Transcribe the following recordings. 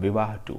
विवाह टू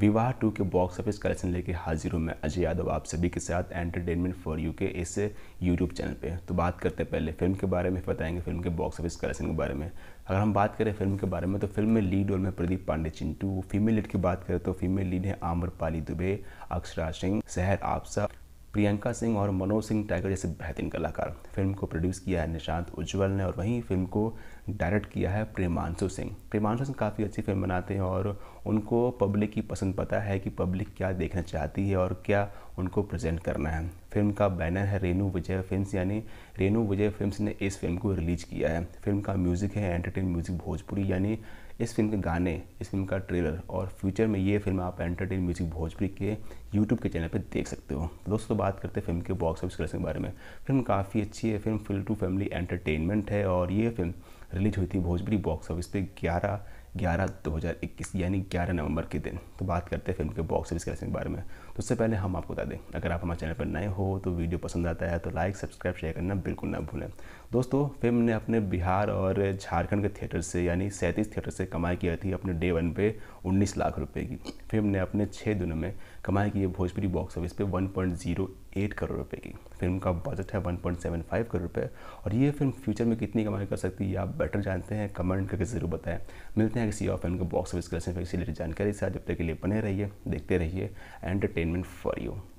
विवाह टू के बॉक्स ऑफिस कलेक्शन लेके हाजिर हूँ मैं अजय यादव आप सभी के साथ एंटरटेनमेंट फॉर यू के इस यूट्यूब चैनल पे तो बात करते हैं पहले फिल्म के बारे में बताएंगे फिल्म के बॉक्स ऑफिस कलेक्शन के बारे में अगर हम बात करें फिल्म के बारे में तो फिल्म में लीड रोल में प्रदीप पांडे चिंटू फीमेल लीड की बात करें तो फीमेल लीड है आम्रपाली दुबे अक्षरा सिंह सहर आपसा प्रियंका सिंह और मनोज सिंह टाइगर जैसे बेहतरीन कलाकार फिल्म को प्रोड्यूस किया है निशांत उज्ज्वल ने और वहीं फिल्म को डायरेक्ट किया है प्रेमांशु सिंह प्रेमांशु सिंह काफ़ी अच्छी फिल्म बनाते हैं और उनको पब्लिक की पसंद पता है कि पब्लिक क्या देखना चाहती है और क्या उनको प्रेजेंट करना है फिल्म का बैनर है रेनू विजय फिल्म्स यानी रेनू विजय फिल्म्स ने इस फिल्म को रिलीज किया है फिल्म का म्यूज़िक है एंटरटेन म्यूज़िक भोजपुरी यानी इस फिल्म के गाने इस फिल्म का ट्रेलर और फ्यूचर में ये फिल्म आप एंटरटेन म्यूजिक भोजपुरी के यूट्यूब के चैनल पर देख सकते हो दोस्तों बात करते हैं फिल्म के बॉक्स ऑफिस कलेक्शन के बारे में फिल्म काफ़ी अच्छी है film full to family entertainment है और ये फिल्म रिलीज हुई थी भोजपुरी बॉक्स ऑफिस पर ग्यारह ग्यारह दो हज़ार इक्कीस यानी ग्यारह नवंबर के दिन तो बात करते हैं फिल्म के बॉक्स ऑफिस कलेक्शन के बारे में तो उससे पहले हम आपको बता दें अगर आप हमारे चैनल पर नए हो तो वीडियो पसंद आता है तो लाइक सब्सक्राइब शेयर करना बिल्कुल ना भूलें दोस्तों फिल्म ने अपने बिहार और झारखंड के थिएटर से यानी सैंतीस थिएटर से कमाई की थी अपने डे वन पे उन्नीस लाख रुपये की फिल्म ने अपने छः दिनों में कमाई की है भोजपुरी बॉक्स ऑफिस पे एट करोड़ रुपए की फिल्म का बजट है 1.75 करोड़ रुपए और ये फिल्म फ्यूचर में कितनी कमाई कर सकती है आप बेटर जानते हैं कमेंट करके ज़रूर बताएं मिलते हैं हैं कि सी ऑफ एन का बॉक्स ऑफिस कलेक्शन फैक्सी रिलेटेड जानकारी साथ जब तक के लिए बने रहिए देखते रहिए एंटरटेनमेंट फॉर यू